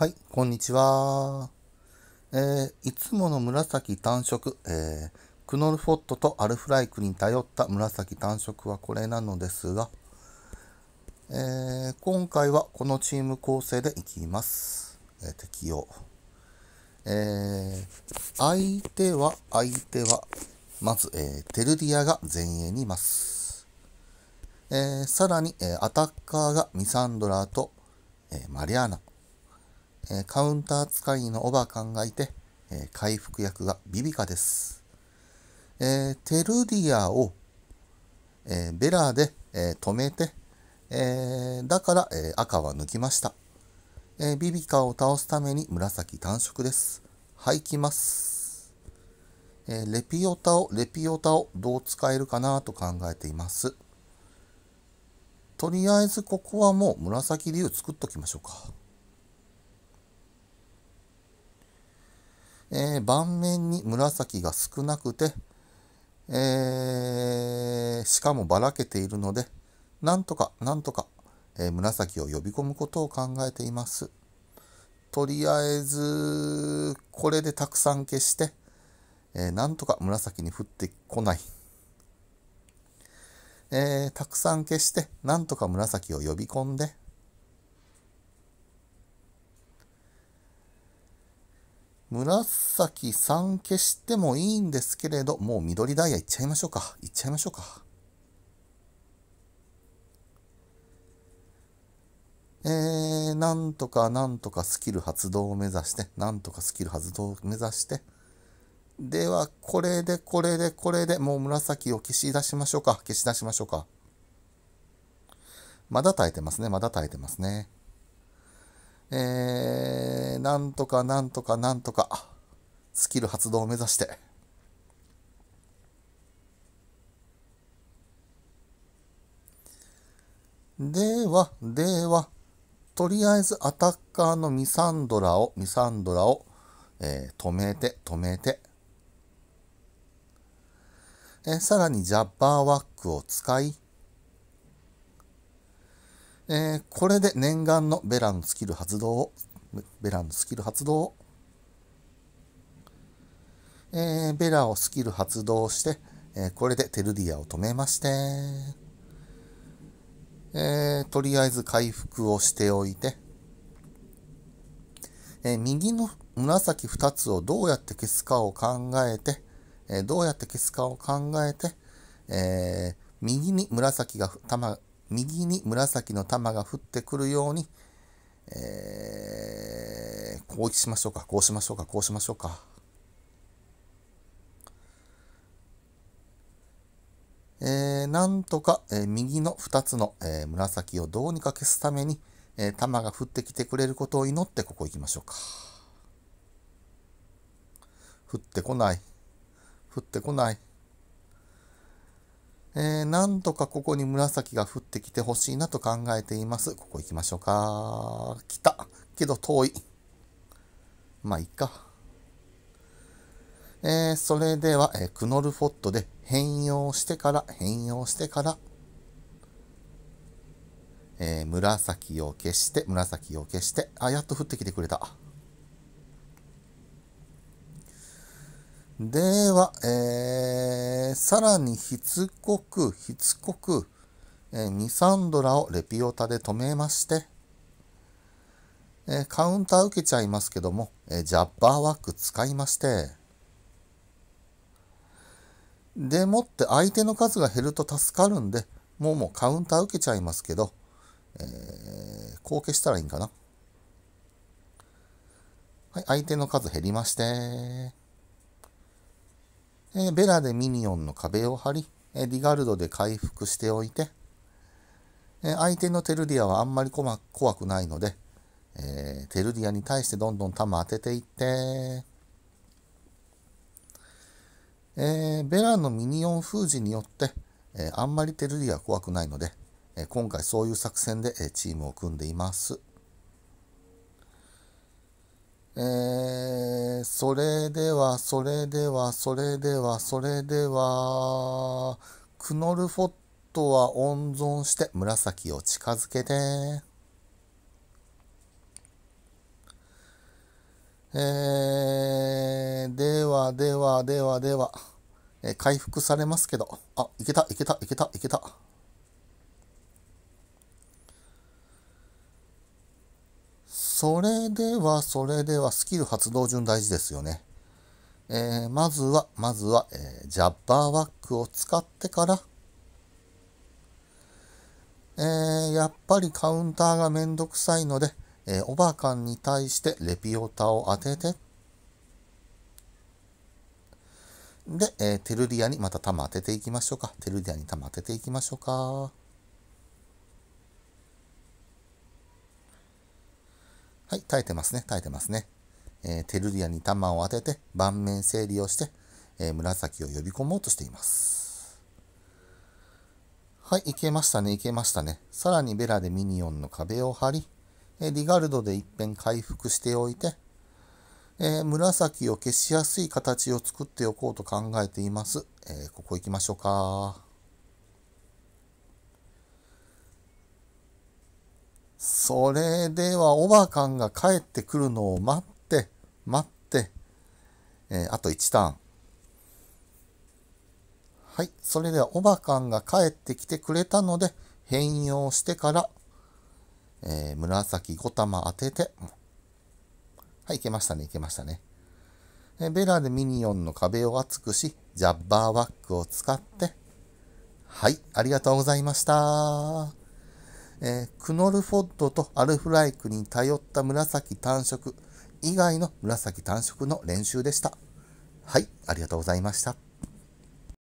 はい、こんにちは。えー、いつもの紫単色、えー、クノルフォットとアルフライクに頼った紫単色はこれなのですが、えー、今回はこのチーム構成でいきます。え適用。え相手は、相手は、まず、えテルディアが前衛にいます。えさらに、えアタッカーがミサンドラと、えマリアーナ。えカウンター使いのおばかんがいて、え回復役がビビカです。えテルディアを、えベラで、え止めて、えだから、え赤は抜きました。えビビカを倒すために紫単色です。はい、きます。えレピオタを、レピオタをどう使えるかなと考えています。とりあえずここはもう紫竜作っときましょうか。えー、盤面に紫が少なくて、えー、しかもばらけているので、なんとかなんとか、えー、紫を呼び込むことを考えています。とりあえず、これでたくさん消して、えなんとか紫に降ってこない。えたくさん消して、なんとか紫を呼び込んで、紫3消してもいいんですけれど、もう緑ダイヤいっちゃいましょうか。いっちゃいましょうか。えー、なんとかなんとかスキル発動を目指して、なんとかスキル発動を目指して、では、これで、これで、これで、もう紫を消し出しましょうか。消し出しましょうか。まだ耐えてますね。まだ耐えてますね。えー、なんとかなんとかなんとか、スキル発動を目指して、では、では、とりあえずアタッカーのミサンドラを、ミサンドラを、えー、止めて、止めて、えー、さらにジャッバーワックを使い、えー、これで念願のベランのスキル発動を、ベランのスキル発動を、えー、ベラをスキル発動して、えー、これでテルディアを止めまして、えー、とりあえず回復をしておいて、えー、右の紫2つをどうやって消すかを考えて、えー、どうやって消すかを考えて、えー、右に紫が玉右に紫の玉が降ってくるように、えー、こうしましょうか、こうしましょうか、こうしましょうか。えー、なんとか、えー、右の2つの、えー、紫をどうにか消すために、えー、玉が降ってきてくれることを祈ってここ行きましょうか。降ってこない。降ってこない。えー、なんとかここに紫が降ってきてほしいなと考えています。ここ行きましょうか。来た。けど遠い。まあ、いいか。えー、それでは、えー、クノルフォットで変容してから、変容してから、えー、紫を消して、紫を消して、あ、やっと降ってきてくれた。では、えー、さらにしつこくしつこく、えー、ミドラをレピオタで止めまして、えー、カウンター受けちゃいますけども、えジャッバーワーク使いまして、でもって相手の数が減ると助かるんで、もうもうカウンター受けちゃいますけど、えー、後継したらいいんかな。はい、相手の数減りまして、えベラでミニオンの壁を張り、えデガルドで回復しておいて、え相手のテルディアはあんまり怖くないので、えテルディアに対してどんどん弾当てていって、えー、ベラのミニオン封じによって、えー、あんまりテルディア怖くないので、えー、今回そういう作戦で、えチームを組んでいます。えー、それでは、それでは、それでは、それでは、クノルフォットは温存して紫を近づけて、えー、では、では、では、では、えー、回復されますけど、あ、いけた、いけた、いけた、いけた。それでは、それでは、スキル発動順大事ですよね。えー、まずは、まずは、えー、ジャッバーワックを使ってから、えー、やっぱりカウンターがめんどくさいので、えー、オバカンに対してレピオタを当てて、で、えー、テルリアにまた弾当てていきましょうか。テルリアに弾当てていきましょうか。はい、耐えてますね、耐えてますね。えー、テルリアに弾を当てて、盤面整理をして、えー、紫を呼び込もうとしています。はい、いけましたね、いけましたね。さらにベラでミニオンの壁を張り、えー、リガルドで一遍回復しておいて、え紫を消しやすい形を作っておこうと考えています。えここ行きましょうか。それではおばかんが帰ってくるのを待って、待って、えー、あと1ターン。はい、それではおばかんが帰ってきてくれたので、変容してから、えー、紫5玉当てて、はい、いけましたね、いけましたね。えベラでミニオンの壁を厚くし、ジャッバーワックを使って、はい、ありがとうございました。えー、クノルフォッドとアルフライクに頼った紫単色以外の紫単色の練習でした。はい、ありがとうございました。